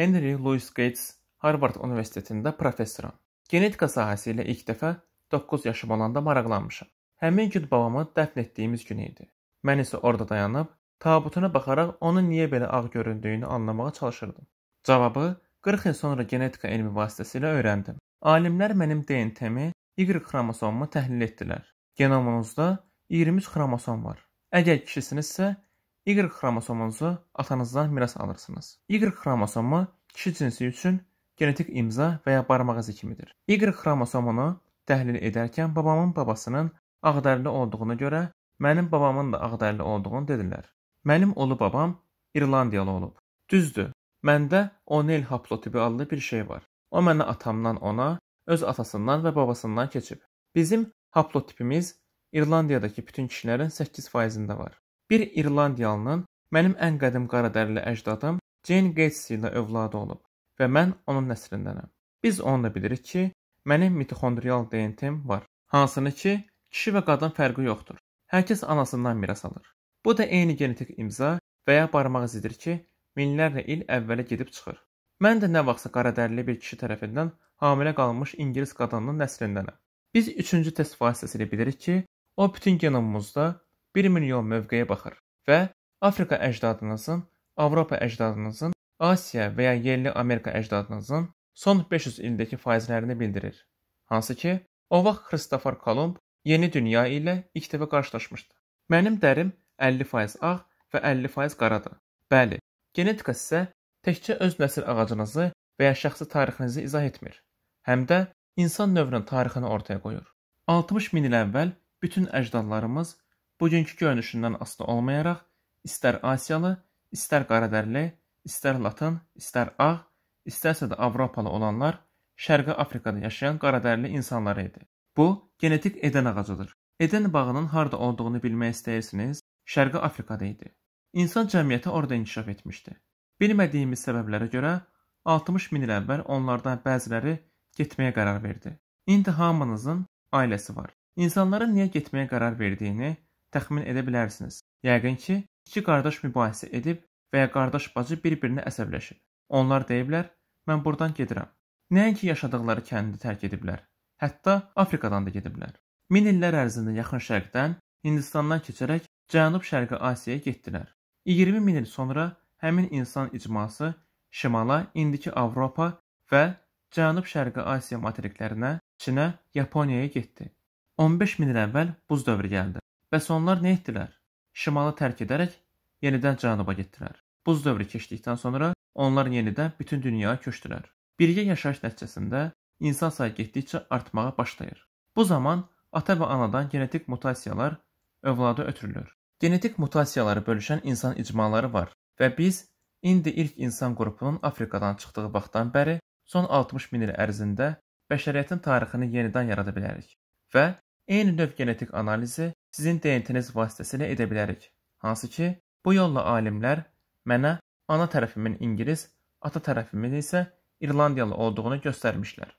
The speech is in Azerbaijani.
Henry Louis Gates Harvard Universitetində professoram. Genetika sahəsi ilə ilk dəfə 9 yaşım olanda maraqlanmışam. Həmin gün babamı dəfn etdiyimiz gün idi. Mən isə orada dayanıb tabutuna baxaraq onun niyə belə ağ göründüyünü anlamağa çalışırdım. Cavabı 40 il sonra genetika elmi vasitəsilə öyrəndim. Alimlər mənim DNT-mi Y xromosomumu təhlil etdilər. Genomunuzda 23 xromosom var. Əgər kişisinizsə Y xromosomunuzu atanızdan miras alırsınız. Y xromosomu kişi cinsi üçün genetik imza və ya barmaq izi kimidir. Y xromosomunu təhlil edərkən babamın babasının ağdərli olduğunu görə mənim babamın da ağdərli olduğunu dedilər. Mənim ulu babam İrlandiyalı olub. Düzdür, məndə O'Neill haplotipi adlı bir şey var. O mənə atamdan ona, öz atasından və babasından keçib. Bizim haplotipimiz İrlandiyadakı bütün kişilərin 8%-də var. Bir irlandiyalının mənim ən qədim qaradərili əcdadım Jane Gates ilə övladı olub və mən onun nəslindənəm. Biz onu da bilirik ki, mənim mitoxondrial DNT-m var, hansını ki, kişi və qadın fərqi yoxdur. Hər kəs anasından miras alır. Bu da eyni genetik imza və ya barmaq izidir ki, minlərlə il əvvələ gedib çıxır. Mən də nə vaxtsa qaradərili bir kişi tərəfindən hamilə qalmış İngilis qadının nəslindənəm. Biz üçüncü test vasitəsilə bilirik ki, o bütün genomumuzda 1 milyon mövqeyə baxır və Afrika əcdadınızın, Avropa əcdadınızın, Asiya və ya yerli Amerika əcdadınızın son 500 ildəki faizlərini bildirir. Hansı ki, o vaxt Kristofor Kolumb yeni dünya ilə ilk dəfə qarşılaşmışdı. Mənim dərim 50% ağ və 50% qaradır. Bəli, genetika sizə təkcə öz nəsil ağacınızı və ya şəxsi tarixinizi izah etmir, həm də insan növrünün tarixini ortaya qoyur. 60 min il əvvəl bütün əcdadlarımız Bugünkü görünüşündən asılı olmayaraq, istər Asiyalı, istər qaradərli, istər Latın, istər Ağ, istərsə də Avropalı olanlar Şərqi Afrikada yaşayan qaradərli insanları idi. Bu, genetik Eden ağacıdır. Eden bağının harda olduğunu bilmək istəyirsiniz, Şərqi Afrikada idi. İnsan cəmiyyəti orada inkişaf etmişdi. Bilmədiyimiz səbəblərə görə 60 min il əvvəl onlardan bəziləri getməyə qərar verdi. İndi hamınızın ailəsi var. İnsanların niyə getməyə qərar verdiyini təxmin edə bilərsiniz. Yəqin ki, iki qardaş mübahisə edib və ya qardaş bacı bir-birinə əsəbləşib. Onlar deyiblər, mən buradan gedirəm. Nəinki yaşadıqları kəndi tərk ediblər, hətta Afrikadan da gediblər. Min illər ərzində yaxın şərqdən, Hindistandan keçərək Cənub-Şərqi Asiyaya getdilər. 20 min il sonra həmin insan icması şimala, indiki Avropa və Cənub-Şərqi Asiya materiklərinə, Çinə, Yaponiyaya getdi. 15 min il əvvəl buz dövrü gəldi. Bəs onlar nə etdilər? Şimalı tərk edərək yenidən cənuba getdilər. Buz dövrü keçdikdən sonra onlar yenidən bütün dünyaya köçdülər. Birgə yaşayış nəticəsində insan sayı getdikcə artmağa başlayır. Bu zaman ata və anadan genetik mutasiyalar övlada ötürülür. Genetik mutasiyaları bölüşən insan icmaları var və biz indi ilk insan qrupunun Afrikadan çıxdığı vaxtdan bəri son 60 min il ərzində bəşəriyyətin tarixini yenidən yarada bilərik və eyni növ genetik analizi sizin DNT-niz vasitəsilə edə bilərik. Hansı ki, bu yolla alimlər mənə ana tərəfimin ingilis, ata tərəfimin isə İrlandiyalı olduğunu göstərmişlər.